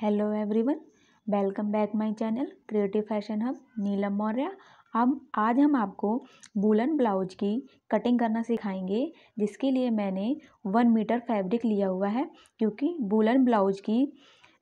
hello everyone welcome back my channel creative fashion hub Neelam Maurya अब आज हम आपको बुलन ब्लाउज की कटिंग करना सिखाएंगे जिसके लिए मैंने वन मीटर फैब्रिक लिया हुआ है क्योंकि बुलन ब्लाउज की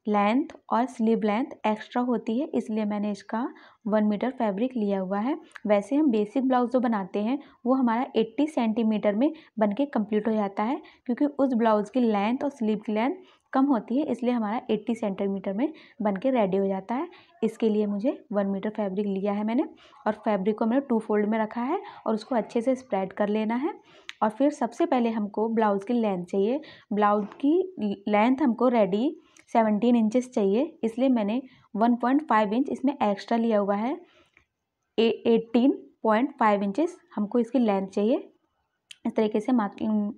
लेंथ और स्लीव लेंथ एक्स्ट्रा होती है इसलिए मैंने इसका वन मीटर फैब्रिक लिया हुआ है वैसे हम बेसिक ब्लाउज जो बनाते हैं वो हमारा एट्टी सेंटीमीटर में बन के कम्प्लीट हो जाता है क्योंकि उस ब्लाउज़ की लेंथ और स्लीव की लेंथ कम होती है इसलिए हमारा 80 सेंटीमीटर में बन के रेडी हो जाता है इसके लिए मुझे वन मीटर फैब्रिक लिया है मैंने और फैब्रिक को मैंने टू फोल्ड में रखा है और उसको अच्छे से स्प्रेड कर लेना है और फिर सबसे पहले हमको ब्लाउज़ की लेंथ चाहिए ब्लाउज की लेंथ हमको रेडी सेवनटीन इंचेस चाहिए इसलिए मैंने वन पॉइंट फाइव इंच इसमें एक्स्ट्रा लिया हुआ है एटीन पॉइंट फाइव इंचेस हमको इसकी लेंथ चाहिए इस तरीके से मार्किंग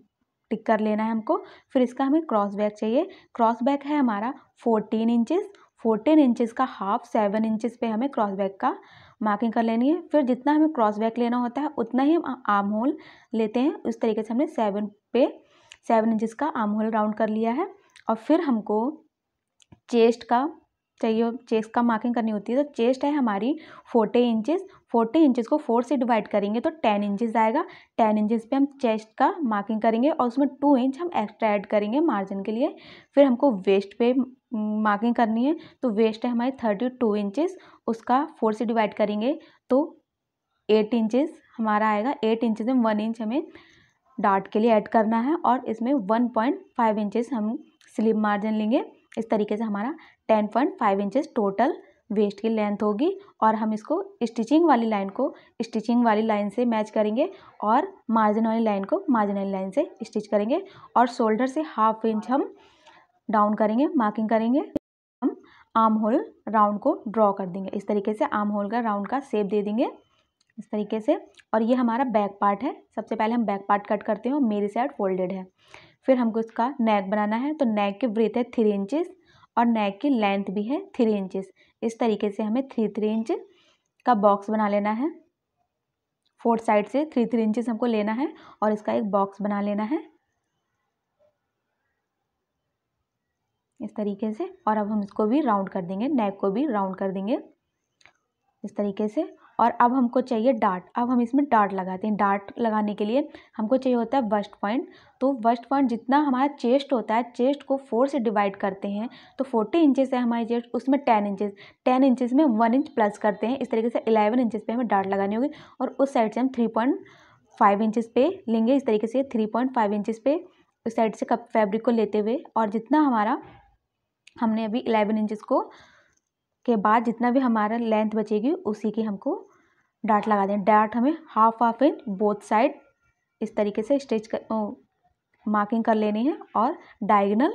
टिक कर लेना है हमको फिर इसका हमें क्रॉस बैक चाहिए क्रॉस बैक है हमारा फोर्टीन इंचेस फोर्टीन इंचेस का हाफ सेवन इंचेस पे हमें क्रॉस बैक का मार्किंग कर लेनी है फिर जितना हमें क्रॉस बैक लेना होता है उतना ही हम आर्म होल लेते हैं उस तरीके से हमने सेवन पे सेवन इंचज़ का आर्म होल राउंड कर लिया है और फिर हमको चेस्ट का चाहिए चेस्ट का मार्किंग करनी होती है तो चेस्ट है हमारी फोर्टी इंचेस फोर्टी इंचज़ को फोर से डिवाइड करेंगे तो टेन इंचज़ आएगा टेन इंचज़ पे हम चेस्ट का मार्किंग करेंगे और उसमें टू इंच हम एक्स्ट्रा ऐड करेंगे मार्जिन के लिए फिर हमको वेस्ट पे मार्किंग करनी है तो वेस्ट है हमारी थर्टी टू इंचज़ उसका फोर से डिवाइड करेंगे तो एट इंचज़ हमारा आएगा एट इंचज़ में वन इंच हमें डार्ट के लिए ऐड करना है और इसमें वन पॉइंट फाइव इंचज़ हम स्लिप मार्जिन लेंगे इस तरीके से हमारा ten point five inches total waist की लेंथ होगी और हम इसको स्टिचिंग वाली लाइन को स्टिचिंग वाली लाइन से मैच करेंगे और मार्जिन वाली लाइन को मार्जिन वाली लाइन से स्टिच करेंगे और शोल्डर से हाफ इंच हम डाउन करेंगे मार्किंग करेंगे हम आर्म होल राउंड को ड्रॉ कर देंगे इस तरीके से आर्म होल का राउंड का शेप दे देंगे इस तरीके से और ये हमारा बैक पार्ट है सबसे पहले हम बैक पार्ट कट करते हैं मेरी साइड फोल्डेड है फिर हमको इसका नेक बनाना है तो नेक की ब्रेथ है थ्री इंचेस और नेक की लेंथ भी है थ्री इंचेस इस तरीके से हमें थ्री थ्री इंच का बॉक्स बना लेना है फोर्थ साइड से थ्री थ्री इंचेस हमको लेना है और इसका एक बॉक्स बना लेना है इस तरीके से और अब हम इसको भी राउंड कर देंगे नेक को भी राउंड कर देंगे इस तरीके से और अब हमको चाहिए डार्ट अब हम इसमें डार्ट लगाते हैं डार्ट लगाने के लिए हमको चाहिए होता है बस्ट पॉइंट तो बस्ट पॉइंट जितना हमारा चेस्ट होता है चेस्ट को फोर से डिवाइड करते हैं तो फोर्टी इंचेस है हमारी चेस्ट उसमें टेन इंचेस टेन इंचेस में वन इंच प्लस करते हैं इस तरीके से इलेवन इंचेस पे हमें डार्ट लगानी होगी और उस साइड से हम थ्री पॉइंट फाइव इंचज़ पे लेंगे इस तरीके से थ्री पॉइंट फाइव इंचेस पे उस साइड से कप फैब्रिक को लेते हुए और जितना हमारा हमने अभी इलेवन इंचेस को के बाद जितना भी हमारा लेंथ बचेगी उसी की हमको डाट लगा दें डाट हमें half half inch both side इस तरीके से स्टिच कर ओ, मार्किंग कर लेनी है और डायगनल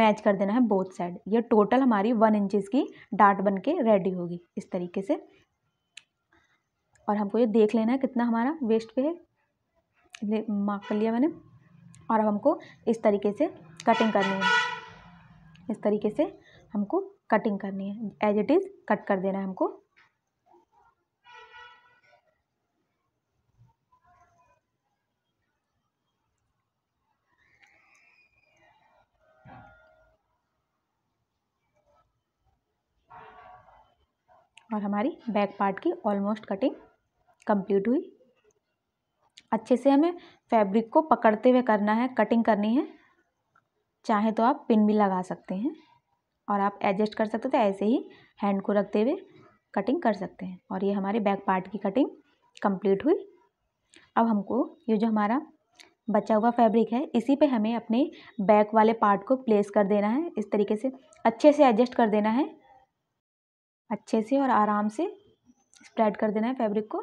मैच कर देना है बोथ साइड ये टोटल हमारी वन इंचज़ की डाट बन के रेडी होगी इस तरीके से और हमको ये देख लेना है कितना हमारा वेस्ट पे है मार्क कर लिया मैंने और अब हमको इस तरीके से कटिंग करनी है इस तरीके से हमको कटिंग करनी है एज इट इज़ कट कर देना है हमको और हमारी बैक पार्ट की ऑलमोस्ट कटिंग कंप्लीट हुई अच्छे से हमें फैब्रिक को पकड़ते हुए करना है कटिंग करनी है चाहे तो आप पिन भी लगा सकते हैं और आप एडजस्ट कर सकते हो तो ऐसे ही हैंड को रखते हुए कटिंग कर सकते हैं और ये हमारे बैक पार्ट की कटिंग कंप्लीट हुई अब हमको ये जो हमारा बचा हुआ फैब्रिक है इसी पे हमें अपने बैक वाले पार्ट को प्लेस कर देना है इस तरीके से अच्छे से एडजस्ट कर देना है अच्छे से और आराम से स्प्रेड कर देना है फैब्रिक को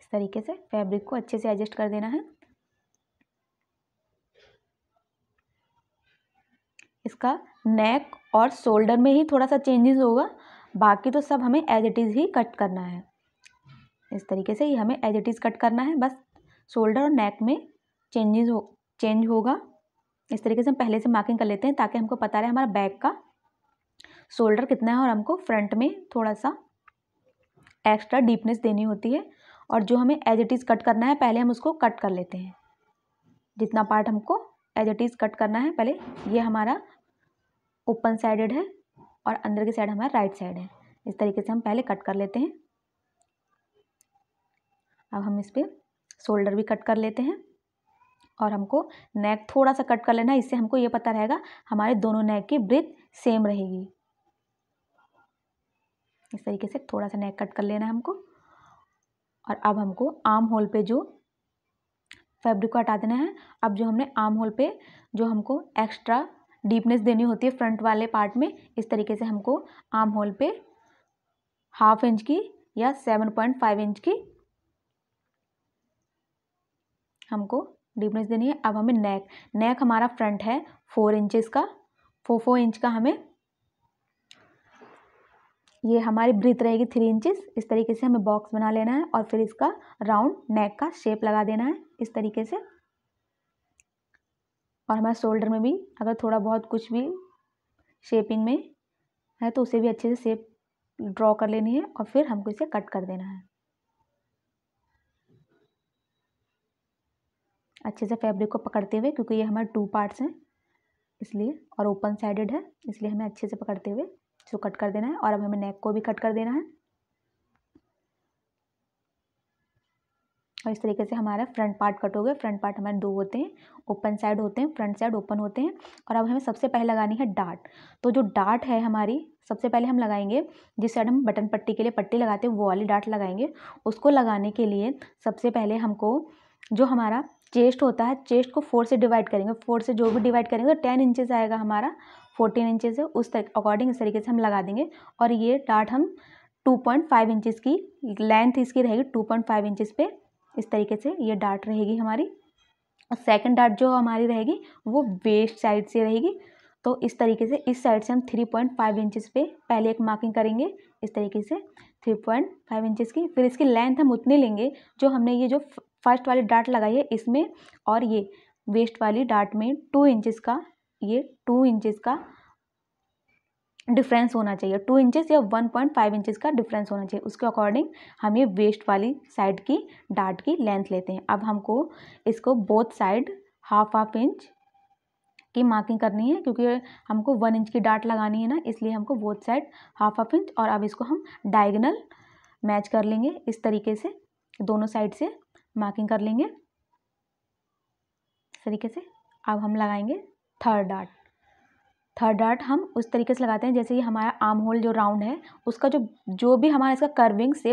इस तरीके से फैब्रिक को अच्छे से एडजस्ट कर देना है इसका नेक और शोल्डर में ही थोड़ा सा चेंजेस होगा बाकी तो सब हमें एज इट इज़ ही कट करना है इस तरीके से ही हमें एज इट इज़ कट करना है बस शोल्डर और नेक में चेंजेस हो चेंज होगा इस तरीके से हम पहले से मार्किंग कर लेते हैं ताकि हमको पता रहे हमारा बैक का शोल्डर कितना है और हमको फ्रंट में थोड़ा सा एक्स्ट्रा डीपनेस देनी होती है और जो हमें एज इट इज़ कट करना है पहले हम उसको कट कर लेते हैं जितना पार्ट हमको एज इट इज़ कट करना है पहले ये हमारा ओपन साइडेड है और अंदर की साइड हमारा राइट साइड है इस तरीके से हम पहले कट कर लेते हैं अब हम इस पर शोल्डर भी कट कर लेते हैं और हमको नेक थोड़ा सा कट कर लेना है इससे हमको ये पता रहेगा हमारे दोनों नेक की ब्रेथ सेम रहेगी इस तरीके से थोड़ा सा नेक कट कर लेना है हमको और अब हमको आर्म होल पे जो फैब्रिक को हटा देना है अब जो हमने आर्म होल पे जो हमको एक्स्ट्रा डीपनेस देनी होती है फ्रंट वाले पार्ट में इस तरीके से हमको आर्म होल पे हाफ इंच की या सेवन पॉइंट फाइव इंच की हमको डीपनेस देनी है अब हमें नेक नेक हमारा फ्रंट है फोर इंचेस का फोर फोर इंच का हमें ये हमारी ब्रीथ रहेगी थ्री इंचिस इस तरीके से हमें बॉक्स बना लेना है और फिर इसका राउंड नेक का शेप लगा देना है इस तरीके से और हमारे शोल्डर में भी अगर थोड़ा बहुत कुछ भी शेपिंग में है तो उसे भी अच्छे से शेप ड्रॉ कर लेनी है और फिर हमको इसे कट कर देना है अच्छे से फैब्रिक को पकड़ते हुए क्योंकि ये हमारे टू पार्ट्स हैं इसलिए और ओपन साइडेड है इसलिए हमें अच्छे से पकड़ते हुए जो कट कर देना है और अब हमें नेक को भी कट कर देना है और इस तरीके से हमारा फ्रंट पार्ट कट हो गया फ्रंट पार्ट हमारे दो होते हैं ओपन साइड होते हैं फ्रंट साइड ओपन होते हैं और अब हमें सबसे पहले लगानी है डार्ट तो जो डार्ट है हमारी सबसे पहले हम लगाएंगे जिस साइड हम बटन पट्टी के लिए पट्टी लगाते हैं वो वाली डार्ट लगाएंगे उसको लगाने के लिए सबसे पहले हमको जो हमारा चेस्ट होता है चेस्ट को फोर से डिवाइड करेंगे फोर से जो भी डिवाइड करेंगे तो टेन इंचेस आएगा हमारा फोर्टीन इंचेस है उस अकॉर्डिंग इस तरीके से हम लगा देंगे और ये डार्ट हम टू पॉइंट फाइव इंचज़ की लेंथ इसकी रहेगी टू पॉइंट फाइव इंचज़ पे इस तरीके से ये डार्ट रहेगी हमारी और सेकेंड डार्ट जो हमारी रहेगी वो वेस्ट साइड से रहेगी तो इस तरीके से इस साइड से हम थ्री पॉइंट फाइव इंचज़ पे पहले एक मार्किंग करेंगे इस तरीके से थ्री पॉइंट फाइव इंचज़ की फिर इसकी लेंथ हम उतनी लेंगे जो हमने ये जो फर्स्ट वाली डार्ट लगाई है इसमें और ये वेस्ट वाली डार्ट में टू इंचज़ का ये टू इंचज़ का डिफरेंस होना चाहिए टू इंचेस या वन पॉइंट फाइव इंचेस का डिफरेंस होना चाहिए उसके अकॉर्डिंग हम ये वेस्ट वाली साइड की डाट की लेंथ लेते हैं अब हमको इसको both side half half inch की मार्किंग करनी है क्योंकि हमको वन इंच की डाट लगानी है ना इसलिए हमको both side half half inch और अब इसको हम डायगनल मैच कर लेंगे इस तरीके से दोनों साइड से मार्किंग कर लेंगे इस तरीके से अब हम लगाएंगे थर्ड डार्ट थर्ड डार्ट हम उस तरीके से लगाते हैं जैसे कि हमारा आर्म होल जो राउंड है उसका जो जो भी हमारा इसका कर्विंग से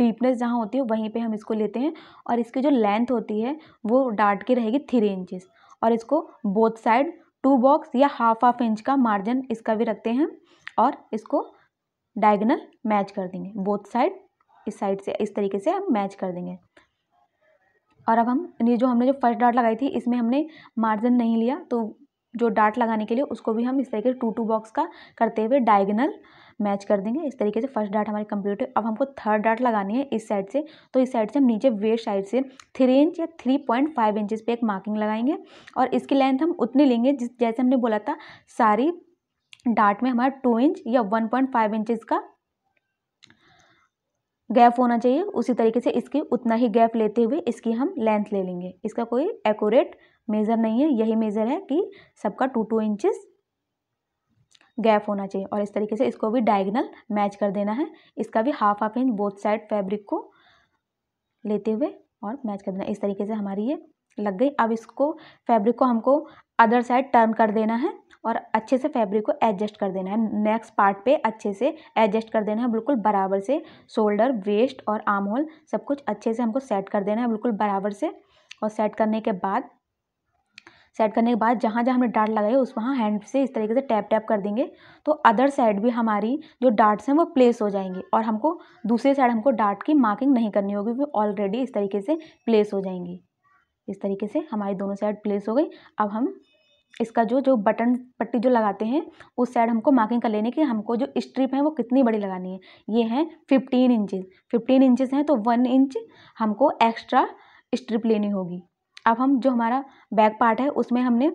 डीपनेस जहाँ होती है वहीं पे हम इसको लेते हैं और इसकी जो लेंथ होती है वो डार्ट की रहेगी थ्री इंचेस और इसको बोथ साइड टू बॉक्स या हाफ हाफ इंच का मार्जिन इसका भी रखते हैं और इसको डायगनल मैच कर देंगे बोथ साइड इस साइड से इस तरीके से हम मैच कर देंगे और अब हम ये जो हमने जो फर्स्ट डार्ट लगाई थी इसमें हमने मार्जिन नहीं लिया तो जो डार्ट लगाने के लिए उसको भी हम इस तरीके से टू टू बॉक्स का करते हुए डायगनल मैच कर देंगे इस तरीके से फर्स्ट डार्ट हमारी कंप्लीट है अब हमको थर्ड डार्ट लगानी है इस साइड से तो इस साइड से हम नीचे वेस्ट साइड से थ्री इंच या थ्री पॉइंट फाइव इंचज़ पर एक मार्किंग लगाएंगे और इसकी लेंथ हम उतनी लेंगे जिस जैसे हमने बोला था सारी डार्ट में हमारा टू इंच या वन पॉइंट फाइव इंचज़ का गैप होना चाहिए उसी तरीके से इसकी उतना ही गैप लेते हुए इसकी हम लेंथ ले लेंगे इसका कोई एकोरेट मेज़र नहीं है यही मेज़र है कि सबका टू टू इंचज़ गैप होना चाहिए और इस तरीके से इसको भी डायगनल मैच कर देना है इसका भी half half inch both side fabric को लेते हुए और मैच कर देना इस तरीके से हमारी ये लग गई अब इसको फैब्रिक को हमको अदर साइड टर्न कर देना है और अच्छे से फैब्रिक को एडजस्ट कर देना है नेक्स्ट पार्ट पे अच्छे से एडजस्ट कर देना है बिल्कुल बराबर से शोल्डर वेस्ट और आर्म होल सब कुछ अच्छे से हमको सेट कर देना है बिल्कुल बराबर से और सेट करने के बाद सेट करने के बाद जहाँ जहाँ हमने डार्ट लगाई उस वहाँ हैंड से इस तरीके से टैप टैप कर देंगे तो अदर साइड भी हमारी जो डार्ट्स हैं वो प्लेस हो जाएंगे और हमको दूसरे साइड हमको डार्ट की मार्किंग नहीं करनी होगी वो ऑलरेडी इस तरीके से प्लेस हो जाएंगी इस तरीके से हमारी दोनों साइड प्लेस हो गई अब हम इसका जो जो बटन पट्टी जो लगाते हैं उस साइड हमको मार्किंग कर लेने की हमको जो स्ट्रिप है वो कितनी बड़ी लगानी है ये है फिफ्टीन इंचज़ फिफ्टीन इंचज़ हैं तो वन इंच हमको एक्स्ट्रा स्ट्रिप लेनी होगी अब हम जो हमारा बैक पार्ट है उसमें हमने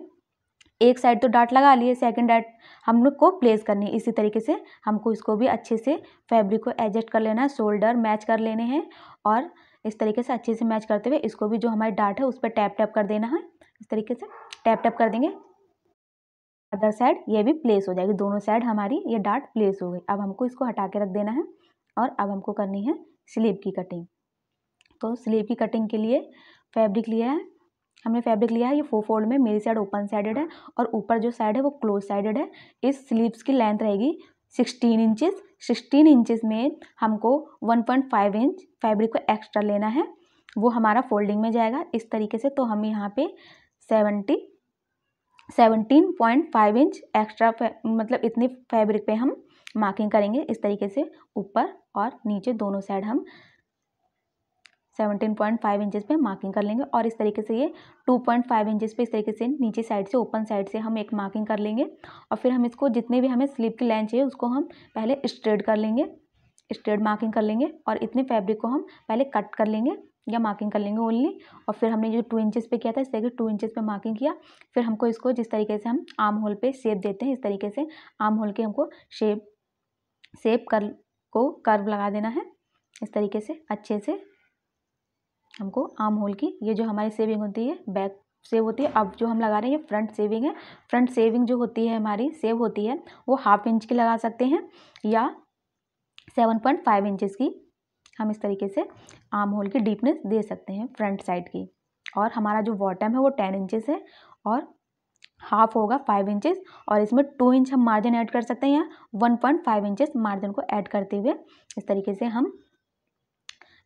एक साइड तो डाट लगा लिए सेकंड डाट हम लोग को प्लेस करनी है इसी तरीके से हमको इसको भी अच्छे से फैब्रिक को एडजस्ट कर लेना है शोल्डर मैच कर लेने हैं और इस तरीके से अच्छे से मैच करते हुए इसको भी जो हमारी डाट है उस पर टैप टैप कर देना है इस तरीके से टैप टैप कर देंगे अदर साइड ये भी प्लेस हो जाएगी दोनों साइड हमारी ये डाट प्लेस हो गई अब हमको इसको हटा के रख देना है और अब हमको करनी है स्लीव की कटिंग तो स्लीव की कटिंग के लिए फैब्रिक लिया है हमने फैब्रिक लिया है ये फोर फोल्ड में मेरी साइड ओपन साइडेड है और ऊपर जो साइड है वो क्लोज साइडेड है इस स्लीव्स की लेंथ रहेगी सिक्सटीन इंचेस सिक्सटीन इंचेस में हमको one point five inch fabric को एक्स्ट्रा लेना है वो हमारा फोल्डिंग में जाएगा इस तरीके से तो हम यहाँ पे seventy seventeen point five inch extra मतलब इतनी फैब्रिक पे हम मार्किंग करेंगे इस तरीके से ऊपर और नीचे दोनों साइड हम सेवनटीन पॉइंट फाइव इंचज़ पे मार्किंग कर लेंगे और इस तरीके से ये टू पॉइंट फाइव इंचज़ पे इस तरीके से नीचे साइड से ओपन साइड से हम एक मार्किंग कर लेंगे और फिर हम इसको जितने भी हमें स्लीप की लाइन चाहिए उसको हम पहले स्ट्रेट कर लेंगे स्ट्रेट मार्किंग कर लेंगे और इतने फैब्रिक को हम पहले कट कर लेंगे या मार्किंग कर लेंगे ओनली और फिर हमने जो टू इंचेस पे किया था इस तरीके टू इंचेस पे मार्किंग किया फिर हमको इसको जिस तरीके से हम आर्म होल पे शेप देते हैं इस तरीके से आर्म होल के हमको शेप शेप कर को कर्व लगा देना है इस तरीके से अच्छे से हमको आम होल की ये जो हमारी सेविंग होती है बैक सेव होती है अब जो हम लगा रहे हैं ये फ्रंट सेविंग है फ्रंट सेविंग जो होती है हमारी सेव होती है वो हाफ इंच की लगा सकते हैं या सेवन पॉइंट फाइव इंचज़ की हम इस तरीके से आम होल की डीपनेस दे सकते हैं फ्रंट साइड की और हमारा जो बॉटम है वो टेन इंचज़ है और हाफ होगा फाइव इंचेस और इसमें टू इंच हम मार्जिन ऐड कर सकते हैं या one point five inches margin को ऐड करते हुए इस तरीके से हम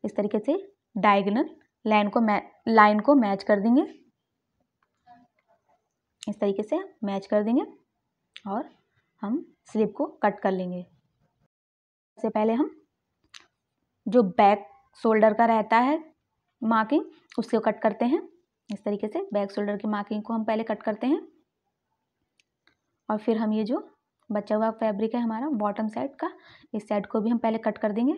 इस तरीके से डायगनल लाइन को मै लाइन को मैच कर देंगे इस तरीके से मैच कर देंगे और हम स्लिप को कट कर लेंगे सबसे पहले हम जो बैक शोल्डर का रहता है मार्किंग उसको कट करते हैं इस तरीके से बैक शोल्डर की मार्किंग को हम पहले कट करते हैं और फिर हम ये जो बचा हुआ फैब्रिक है हमारा बॉटम साइड का इस साइड को भी हम पहले कट कर देंगे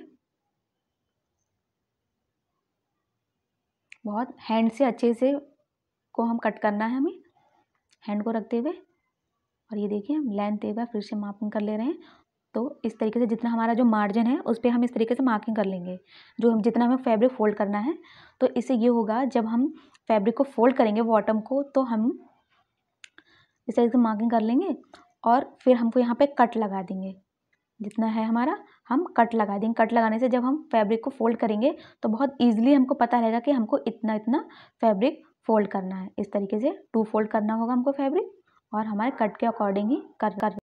बहुत हैंड से अच्छे से को हम कट करना है हमें हैंड को रखते हुए और ये देखिए हम लेंथ देगा फिर से मार्किंग कर ले रहे हैं तो इस तरीके से जितना हमारा जो मार्जिन है उस पर हम इस तरीके से मार्किंग कर लेंगे जो हम जितना हमें फैब्रिक फोल्ड करना है तो इससे ये होगा जब हम फैब्रिक को फोल्ड करेंगे बॉटम को तो हम इस तरीके से मार्किंग कर लेंगे और फिर हमको यहाँ पे कट लगा देंगे जितना है हमारा हम कट लगा देंगे कट लगाने से जब हम फैब्रिक को फोल्ड करेंगे तो बहुत ईजिली हमको पता रहेगा कि हमको इतना इतना फैब्रिक फोल्ड करना है इस तरीके से टू फोल्ड करना होगा हमको फैब्रिक और हमारे कट के अकॉर्डिंग ही कर कर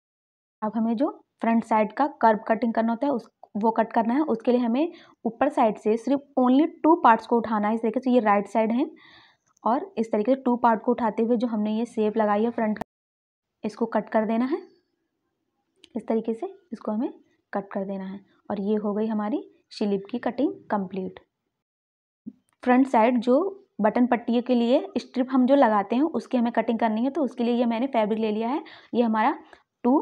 अब हमें जो फ्रंट साइड का कर्व कटिंग करना होता है उस वो कट करना है उसके लिए हमें ऊपर साइड से सिर्फ ओनली टू पार्ट्स को उठाना है इस तरीके से ये राइट साइड है और इस तरीके से टू पार्ट को उठाते हुए जो हमने ये सेप लगाई है फ्रंट इसको कट कर देना है इस तरीके से इसको हमें कट कर देना है और ये हो गई हमारी शिलिप की कटिंग कंप्लीट फ्रंट साइड जो बटन पट्टियों के लिए स्ट्रिप हम जो लगाते हैं उसकी हमें कटिंग करनी है तो उसके लिए ये मैंने फैब्रिक ले लिया है ये हमारा टू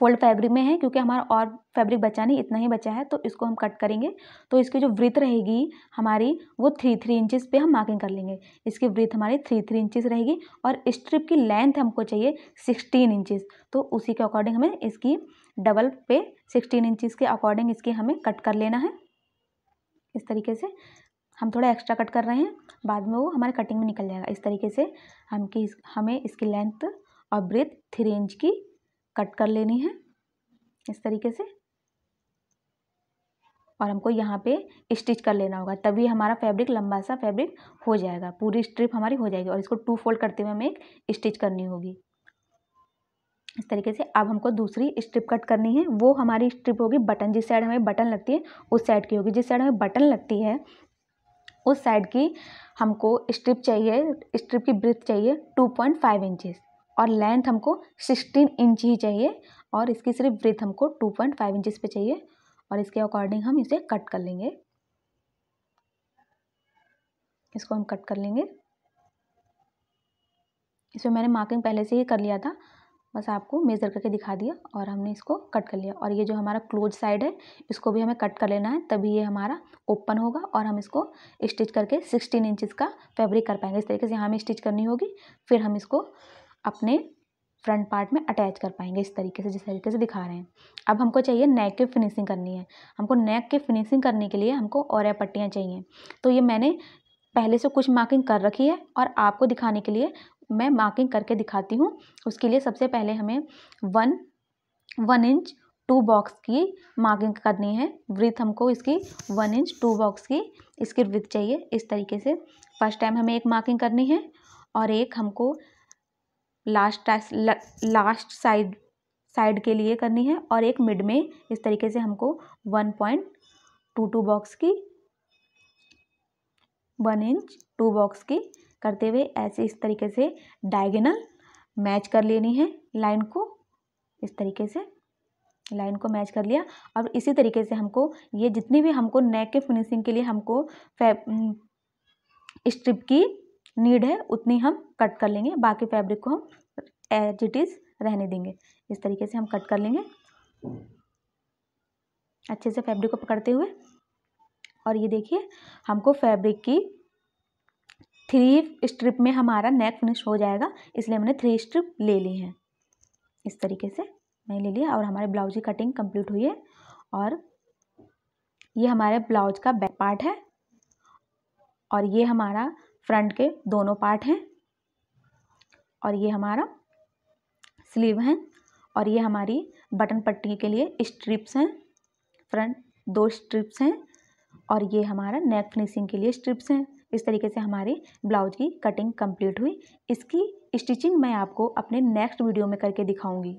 फोल्ड फैब्रिक में है क्योंकि हमारा और फैब्रिक बचा नहीं इतना ही बचा है तो इसको हम कट करेंगे तो इसकी जो वृत रहेगी हमारी वो थ्री थ्री इंचज़ पे हम मार्किंग कर लेंगे इसकी वृत हमारी थ्री थ्री इंचेस रहेगी और स्ट्रिप की लेंथ हमको चाहिए सिक्सटीन इंचेस तो उसी के अकॉर्डिंग हमें इसकी डबल पे सिक्सटीन इंचिस के अकॉर्डिंग इसकी हमें कट कर लेना है इस तरीके से हम थोड़ा एक्स्ट्रा कट कर रहे हैं बाद में वो हमारे कटिंग में निकल जाएगा इस तरीके से हम की हमें इसकी लेंथ और ब्रेथ थ्री इंच की कट कर लेनी है इस तरीके से और हमको यहाँ पे स्टिच कर लेना होगा तभी हमारा फैब्रिक लंबा सा फैब्रिक हो जाएगा पूरी स्ट्रिप हमारी हो जाएगी और इसको टू फोल्ड करते हुए हमें एक स्टिच करनी होगी इस तरीके से अब हमको दूसरी स्ट्रिप कट करनी है वो हमारी स्ट्रिप होगी बटन जिस साइड हमें बटन लगती है उस साइड की होगी जिस साइड हमें बटन लगती है उस साइड की हमको स्ट्रिप चाहिए स्ट्रिप की ब्रिथ चाहिए टू पॉइंट फाइव इंचेस और लेंथ हमको सिक्सटीन इंच ही चाहिए और इसकी सिर्फ ब्रेथ हमको टू पॉइंट फाइव इंचज़ पे चाहिए और इसके अकॉर्डिंग हम इसे कट कर लेंगे इसको हम कट कर लेंगे इसमें मैंने मार्किंग पहले से ही कर लिया था बस आपको मेज़र करके दिखा दिया और हमने इसको कट कर लिया और ये जो हमारा क्लोज साइड है इसको भी हमें कट कर लेना है तभी ये हमारा ओपन होगा और हम इसको स्टिच करके सिक्सटीन इंचज़ का फैब्रिक कर पाएंगे इस तरीके से हमें स्टिच करनी होगी फिर हम इसको अपने फ्रंट पार्ट में अटैच कर पाएंगे इस तरीके से जिस तरीके से दिखा रहे हैं अब हमको चाहिए नेक की फिनिशिंग करनी है हमको नेक की फिनिशिंग करने के लिए हमको और पट्टियाँ चाहिए तो ये मैंने पहले से कुछ मार्किंग कर रखी है और आपको दिखाने के लिए मैं मार्किंग करके दिखाती हूँ उसके लिए सबसे पहले हमें one one inch two box की मार्किंग करनी है वृथ हमको इसकी वन इंच टू बॉक्स की इसकी वृथ चाहिए इस तरीके से फर्स्ट टाइम हमें एक मार्किंग करनी है और एक हमको लास्ट लास्ट साइड साइड के लिए करनी है और एक मिड में इस तरीके से हमको one point two two box की वन इंच टू बॉक्स की करते हुए ऐसे इस तरीके से डायगनल मैच कर लेनी है लाइन को इस तरीके से लाइन को मैच कर लिया और इसी तरीके से हमको ये जितनी भी हमको नेक के फिनिशिंग के लिए हमको स्ट्रिप की नीड है उतनी हम कट कर लेंगे बाकी फैब्रिक को हम एज इट इज़ रहने देंगे इस तरीके से हम कट कर लेंगे अच्छे से फैब्रिक को पकड़ते हुए और ये देखिए हमको फैब्रिक की थ्री स्ट्रिप में हमारा नेक फिनिश हो जाएगा इसलिए हमने थ्री स्ट्रिप ले ली है इस तरीके से मैं ले लिया और हमारे ब्लाउज की कटिंग कंप्लीट हुई है और ये हमारे ब्लाउज का बैक पार्ट है और ये हमारा फ्रंट के दोनों पार्ट हैं और ये हमारा स्लीव है और ये हमारी बटन पट्टी के लिए स्ट्रिप्स हैं फ्रंट दो स्ट्रिप्स हैं और ये हमारा नेक फिनिशिंग के लिए स्ट्रिप्स हैं इस तरीके से हमारी ब्लाउज की कटिंग कंप्लीट हुई इसकी स्टिचिंग मैं आपको अपने नेक्स्ट वीडियो में करके दिखाऊंगी